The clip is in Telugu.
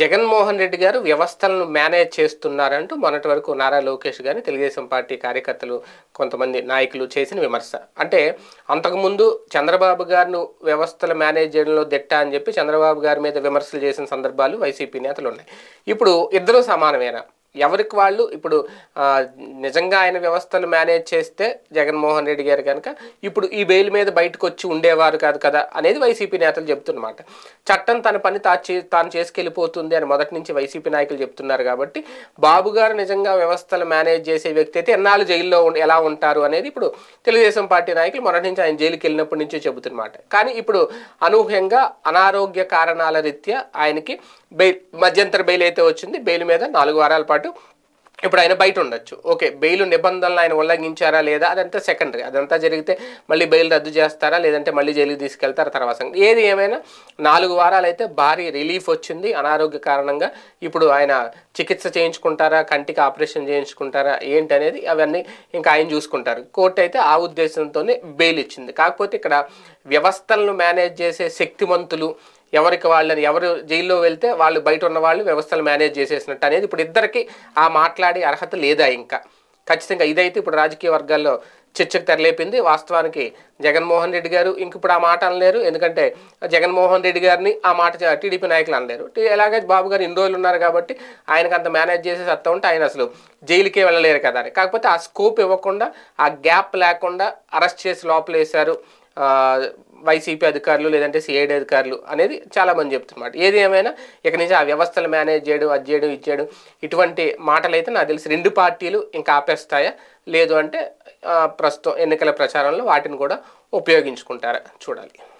జగన్మోహన్ రెడ్డి గారు వ్యవస్థలను మేనేజ్ చేస్తున్నారంటూ మొన్నటి వరకు నారా లోకేష్ గారిని తెలుగుదేశం పార్టీ కార్యకర్తలు కొంతమంది నాయకులు చేసిన విమర్శ అంటే అంతకుముందు చంద్రబాబు గారిను వ్యవస్థలు మేనేజ్ చేయడంలో దిట్ట అని చెప్పి చంద్రబాబు గారి మీద విమర్శలు చేసిన సందర్భాలు వైసీపీ నేతలు ఉన్నాయి ఇప్పుడు ఇద్దరు సమానమేనా ఎవరికి వాళ్ళు ఇప్పుడు నిజంగా ఆయన వ్యవస్థను మేనేజ్ చేస్తే జగన్మోహన్ రెడ్డి గారు కనుక ఇప్పుడు ఈ బెయిల్ మీద బయటకు వచ్చి ఉండేవారు కాదు కదా అనేది వైసీపీ నేతలు చెప్తున్నమాట చట్టం తన పని తా తాను చేసుకెళ్ళిపోతుంది అని మొదటి నుంచి వైసీపీ నాయకులు చెప్తున్నారు కాబట్టి బాబు గారు నిజంగా వ్యవస్థలు మేనేజ్ చేసే వ్యక్తి అయితే ఎన్నాళ్ళు జైల్లో ఎలా ఉంటారు అనేది ఇప్పుడు తెలుగుదేశం పార్టీ నాయకులు మొదటి నుంచి ఆయన జైలుకి వెళ్ళినప్పటి నుంచే చెబుతున్నమాట కానీ ఇప్పుడు అనూహ్యంగా అనారోగ్య కారణాల రీత్యా ఆయనకి బెయిల్ మధ్యంతర బెయిల్ అయితే వచ్చింది బెయిల్ మీద నాలుగు వారాల పాటు పాటు ఇప్పుడు ఆయన బయట ఉండొచ్చు ఓకే బెయిల్ నిబంధనలు ఆయన ఉల్లంఘించారా లేదా అదంతా సెకండరీ అదంతా జరిగితే మళ్ళీ బెయిల్ రద్దు చేస్తారా లేదంటే మళ్ళీ జైలుకి తీసుకెళ్తారా తర్వాత ఏది ఏమైనా నాలుగు వారాలు అయితే భారీ రిలీఫ్ వచ్చింది అనారోగ్య కారణంగా ఇప్పుడు ఆయన చికిత్స చేయించుకుంటారా కంటికి ఆపరేషన్ చేయించుకుంటారా ఏంటి అనేది అవన్నీ ఇంకా ఆయన చూసుకుంటారు కోర్టు అయితే ఆ ఉద్దేశంతోనే బెయిల్ ఇచ్చింది కాకపోతే ఇక్కడ వ్యవస్థలను మేనేజ్ చేసే శక్తివంతులు ఎవరికి వాళ్ళని ఎవరు జైల్లో వెళ్తే వాళ్ళు బయట ఉన్న వాళ్ళు వ్యవస్థలు మేనేజ్ చేసేసినట్టు అనేది ఇప్పుడు ఇద్దరికి ఆ మాట్లాడే అర్హత లేదా ఇంకా ఖచ్చితంగా ఇదైతే ఇప్పుడు రాజకీయ వర్గాల్లో చర్చకు తెరలేపింది వాస్తవానికి జగన్మోహన్ రెడ్డి గారు ఇంక ఇప్పుడు ఆ మాట అనలేరు ఎందుకంటే జగన్మోహన్ రెడ్డి గారిని ఆ మాట టీడీపీ నాయకులు అనలేరు ఎలాగే బాబు గారు ఇన్ని రోజులు ఉన్నారు కాబట్టి ఆయనకు అంత మేనేజ్ చేసే సత్తా ఉంటే ఆయన అసలు జైలుకే వెళ్ళలేరు కదా అని కాకపోతే ఆ స్కోప్ ఇవ్వకుండా ఆ గ్యాప్ లేకుండా అరెస్ట్ చేసి లోపలేశారు వైసీపీ అధికారులు లేదంటే సిఐడి అధికారులు అనేది చాలామంది చెప్తున్నమాట ఏది ఏమైనా ఇక నుంచి ఆ వ్యవస్థలు మేనేజ్ చేయడం అది చేయడం ఇచ్చేయడం ఇటువంటి మాటలు అయితే నాకు తెలిసి రెండు పార్టీలు ఇంకా ఆపేస్తాయా లేదు అంటే ప్రస్తుతం ఎన్నికల ప్రచారంలో వాటిని కూడా ఉపయోగించుకుంటారా చూడాలి